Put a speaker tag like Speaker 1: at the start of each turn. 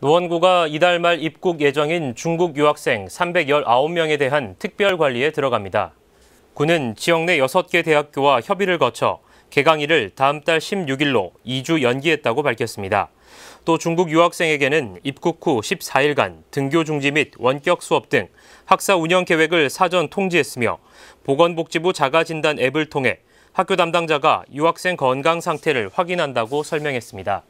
Speaker 1: 노원구가 이달 말 입국 예정인 중국 유학생 319명에 대한 특별 관리에 들어갑니다. 구는 지역 내 6개 대학교와 협의를 거쳐 개강일을 다음 달 16일로 2주 연기했다고 밝혔습니다. 또 중국 유학생에게는 입국 후 14일간 등교 중지 및 원격 수업 등 학사 운영 계획을 사전 통지했으며 보건복지부 자가진단 앱을 통해 학교 담당자가 유학생 건강 상태를 확인한다고 설명했습니다.